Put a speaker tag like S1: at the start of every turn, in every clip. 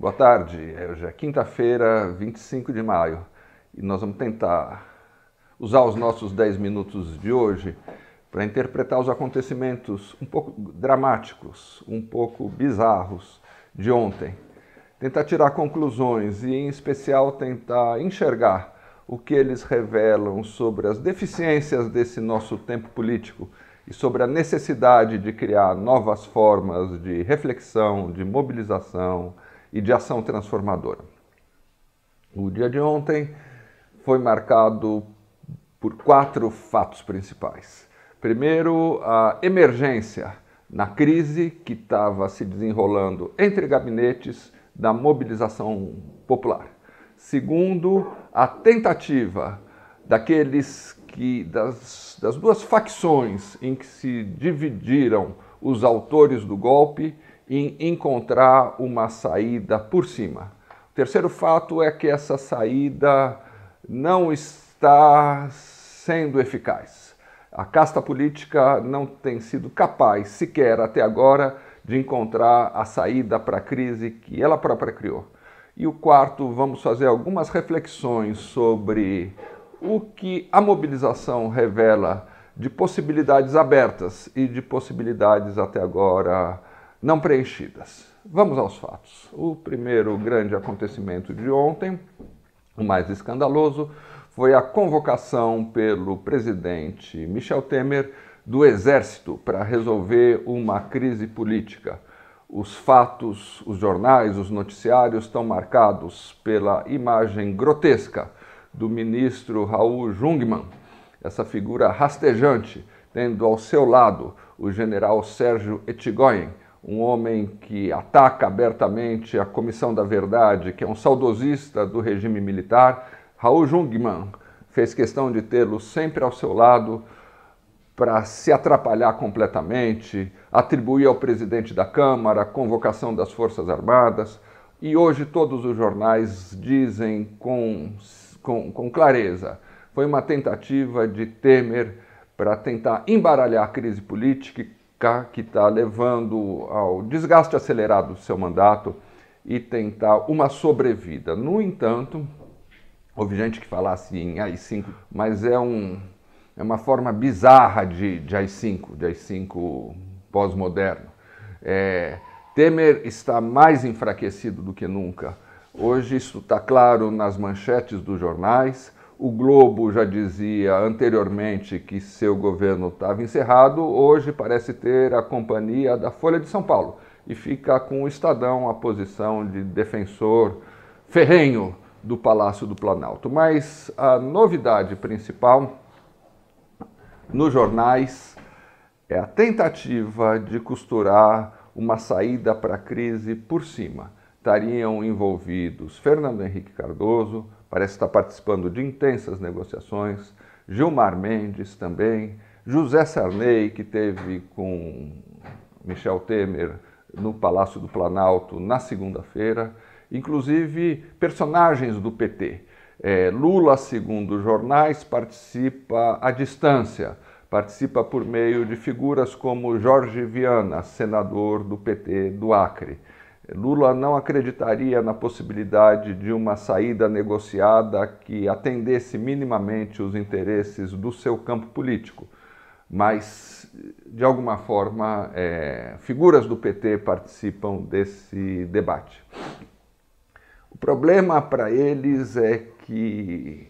S1: Boa tarde, hoje é quinta-feira, 25 de maio, e nós vamos tentar usar os nossos 10 minutos de hoje para interpretar os acontecimentos um pouco dramáticos, um pouco bizarros de ontem. Tentar tirar conclusões e, em especial, tentar enxergar o que eles revelam sobre as deficiências desse nosso tempo político e sobre a necessidade de criar novas formas de reflexão, de mobilização, e de ação transformadora. O dia de ontem foi marcado por quatro fatos principais. Primeiro, a emergência na crise que estava se desenrolando entre gabinetes da mobilização popular. Segundo, a tentativa daqueles que das, das duas facções em que se dividiram os autores do golpe em encontrar uma saída por cima. O terceiro fato é que essa saída não está sendo eficaz. A casta política não tem sido capaz, sequer até agora, de encontrar a saída para a crise que ela própria criou. E o quarto, vamos fazer algumas reflexões sobre o que a mobilização revela de possibilidades abertas e de possibilidades até agora não preenchidas. Vamos aos fatos. O primeiro grande acontecimento de ontem, o mais escandaloso, foi a convocação pelo presidente Michel Temer do Exército para resolver uma crise política. Os fatos, os jornais, os noticiários estão marcados pela imagem grotesca do ministro Raul Jungmann, essa figura rastejante, tendo ao seu lado o general Sérgio Etigoyen, um homem que ataca abertamente a Comissão da Verdade, que é um saudosista do regime militar. Raul Jungmann fez questão de tê-lo sempre ao seu lado para se atrapalhar completamente, atribuir ao presidente da Câmara a convocação das Forças Armadas. E hoje todos os jornais dizem com, com, com clareza: foi uma tentativa de Temer para tentar embaralhar a crise política que está levando ao desgaste acelerado do seu mandato e tentar uma sobrevida. No entanto, houve gente que falasse assim, em AI-5, mas é, um, é uma forma bizarra de, de AI-5, de AI-5 pós-moderno. É, Temer está mais enfraquecido do que nunca. Hoje isso está claro nas manchetes dos jornais, o Globo já dizia anteriormente que seu governo estava encerrado, hoje parece ter a companhia da Folha de São Paulo e fica com o Estadão a posição de defensor ferrenho do Palácio do Planalto. Mas a novidade principal nos jornais é a tentativa de costurar uma saída para a crise por cima. Estariam envolvidos Fernando Henrique Cardoso, parece estar participando de intensas negociações, Gilmar Mendes também, José Sarney, que teve com Michel Temer no Palácio do Planalto na segunda-feira, inclusive personagens do PT. É, Lula, segundo jornais, participa à distância, participa por meio de figuras como Jorge Viana, senador do PT do Acre. Lula não acreditaria na possibilidade de uma saída negociada que atendesse minimamente os interesses do seu campo político, mas de alguma forma é, figuras do PT participam desse debate. O problema para eles é que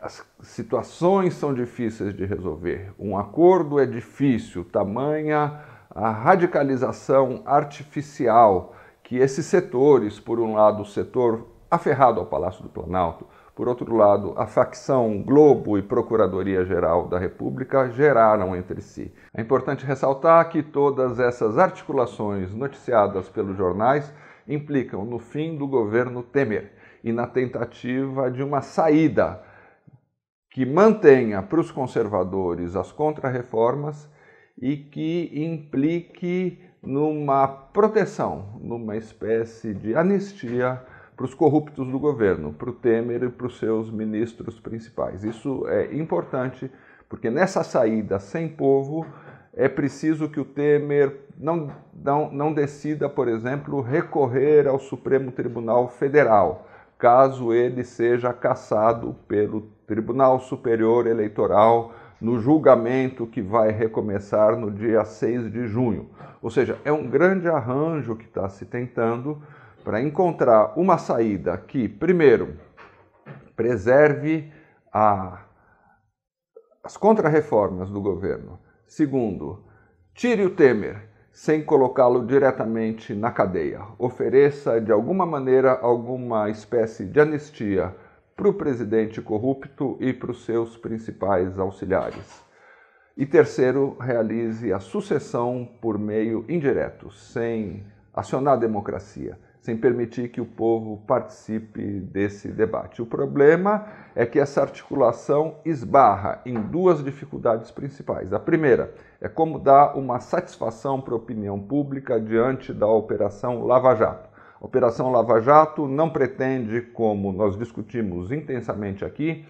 S1: as situações são difíceis de resolver, um acordo é difícil, tamanha a radicalização artificial que esses setores, por um lado o setor aferrado ao Palácio do Planalto, por outro lado a facção Globo e Procuradoria-Geral da República geraram entre si. É importante ressaltar que todas essas articulações noticiadas pelos jornais implicam no fim do governo Temer e na tentativa de uma saída que mantenha para os conservadores as contrarreformas e que implique numa proteção, numa espécie de anistia para os corruptos do governo, para o Temer e para os seus ministros principais. Isso é importante porque nessa saída sem povo é preciso que o Temer não, não, não decida, por exemplo, recorrer ao Supremo Tribunal Federal, caso ele seja cassado pelo Tribunal Superior Eleitoral no julgamento que vai recomeçar no dia 6 de junho. Ou seja, é um grande arranjo que está se tentando para encontrar uma saída que, primeiro, preserve a, as contrarreformas do governo. Segundo, tire o Temer sem colocá-lo diretamente na cadeia. Ofereça, de alguma maneira, alguma espécie de anistia para o presidente corrupto e para os seus principais auxiliares. E terceiro, realize a sucessão por meio indireto, sem acionar a democracia, sem permitir que o povo participe desse debate. O problema é que essa articulação esbarra em duas dificuldades principais. A primeira é como dar uma satisfação para a opinião pública diante da Operação Lava Jato Operação Lava Jato não pretende, como nós discutimos intensamente aqui,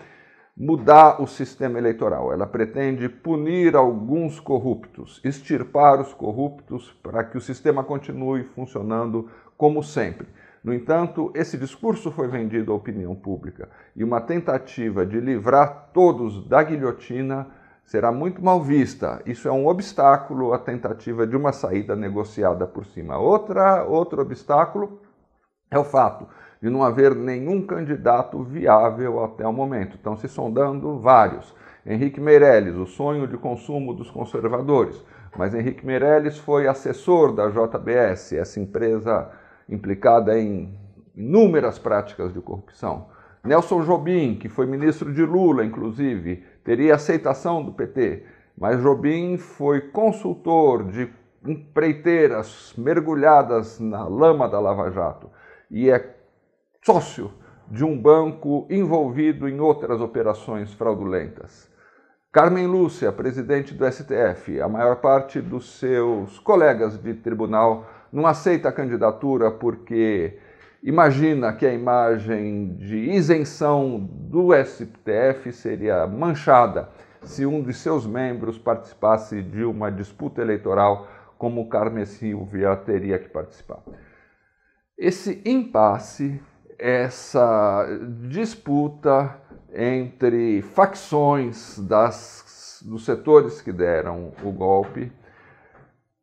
S1: mudar o sistema eleitoral. Ela pretende punir alguns corruptos, extirpar os corruptos para que o sistema continue funcionando como sempre. No entanto, esse discurso foi vendido à opinião pública e uma tentativa de livrar todos da guilhotina será muito mal vista. Isso é um obstáculo à tentativa de uma saída negociada por cima. Outra, outro obstáculo é o fato de não haver nenhum candidato viável até o momento. Estão se sondando vários. Henrique Meirelles, o sonho de consumo dos conservadores. Mas Henrique Meirelles foi assessor da JBS, essa empresa implicada em inúmeras práticas de corrupção. Nelson Jobim, que foi ministro de Lula, inclusive, teria aceitação do PT. Mas Jobim foi consultor de empreiteiras mergulhadas na lama da Lava Jato e é sócio de um banco envolvido em outras operações fraudulentas. Carmen Lúcia, presidente do STF, a maior parte dos seus colegas de tribunal não aceita a candidatura porque Imagina que a imagem de isenção do STF seria manchada se um de seus membros participasse de uma disputa eleitoral como o Carme Silvia teria que participar. Esse impasse, essa disputa entre facções das, dos setores que deram o golpe,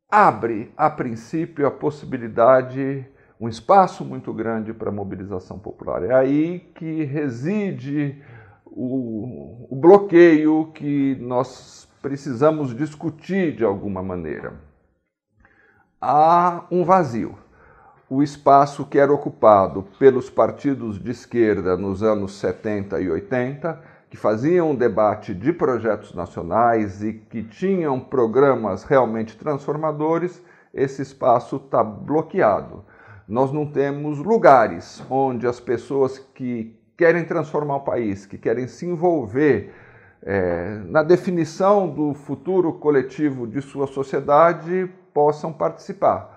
S1: abre, a princípio, a possibilidade um espaço muito grande para a mobilização popular. É aí que reside o, o bloqueio que nós precisamos discutir de alguma maneira. Há um vazio. O espaço que era ocupado pelos partidos de esquerda nos anos 70 e 80, que faziam um debate de projetos nacionais e que tinham programas realmente transformadores, esse espaço está bloqueado nós não temos lugares onde as pessoas que querem transformar o país, que querem se envolver é, na definição do futuro coletivo de sua sociedade, possam participar.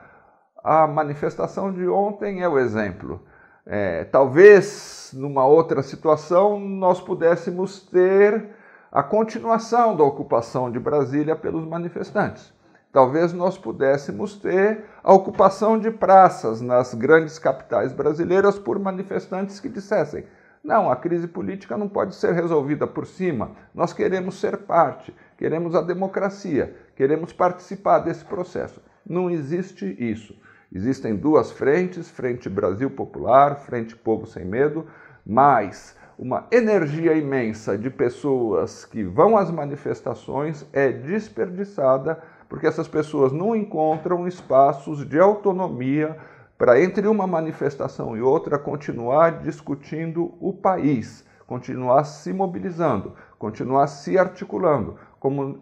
S1: A manifestação de ontem é o exemplo. É, talvez numa outra situação nós pudéssemos ter a continuação da ocupação de Brasília pelos manifestantes. Talvez nós pudéssemos ter a ocupação de praças nas grandes capitais brasileiras por manifestantes que dissessem: não, a crise política não pode ser resolvida por cima, nós queremos ser parte, queremos a democracia, queremos participar desse processo. Não existe isso. Existem duas frentes, Frente Brasil Popular, Frente Povo Sem Medo, mas uma energia imensa de pessoas que vão às manifestações é desperdiçada porque essas pessoas não encontram espaços de autonomia para, entre uma manifestação e outra, continuar discutindo o país, continuar se mobilizando, continuar se articulando,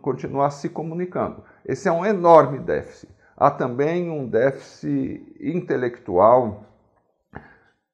S1: continuar se comunicando. Esse é um enorme déficit. Há também um déficit intelectual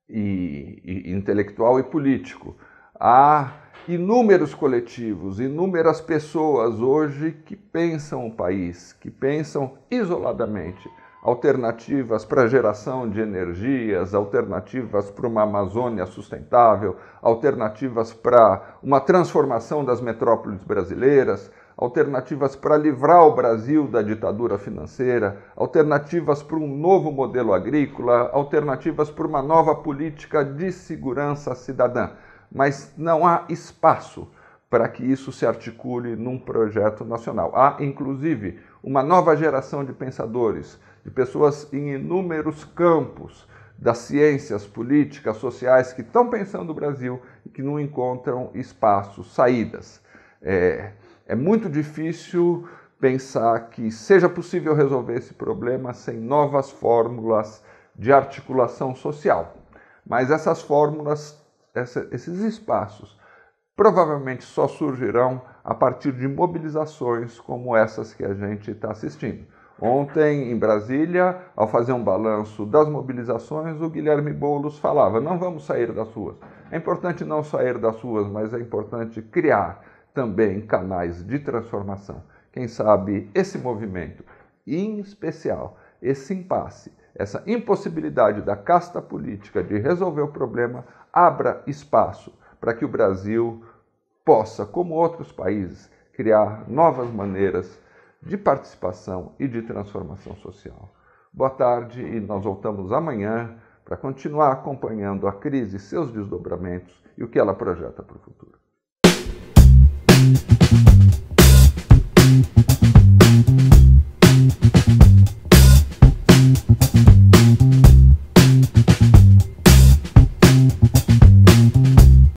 S1: e, e intelectual e político. Há inúmeros coletivos, inúmeras pessoas hoje que pensam o país, que pensam isoladamente alternativas para geração de energias, alternativas para uma Amazônia sustentável, alternativas para uma transformação das metrópoles brasileiras, alternativas para livrar o Brasil da ditadura financeira, alternativas para um novo modelo agrícola, alternativas para uma nova política de segurança cidadã mas não há espaço para que isso se articule num projeto nacional. Há, inclusive, uma nova geração de pensadores, de pessoas em inúmeros campos das ciências políticas, sociais, que estão pensando o Brasil e que não encontram espaços, saídas. É, é muito difícil pensar que seja possível resolver esse problema sem novas fórmulas de articulação social. Mas essas fórmulas essa, esses espaços provavelmente só surgirão a partir de mobilizações como essas que a gente está assistindo. Ontem, em Brasília, ao fazer um balanço das mobilizações, o Guilherme Boulos falava: não vamos sair das ruas. É importante não sair das ruas, mas é importante criar também canais de transformação. Quem sabe esse movimento, em especial esse impasse essa impossibilidade da casta política de resolver o problema abra espaço para que o Brasil possa, como outros países, criar novas maneiras de participação e de transformação social. Boa tarde e nós voltamos amanhã para continuar acompanhando a crise, seus desdobramentos e o que ela projeta para o futuro.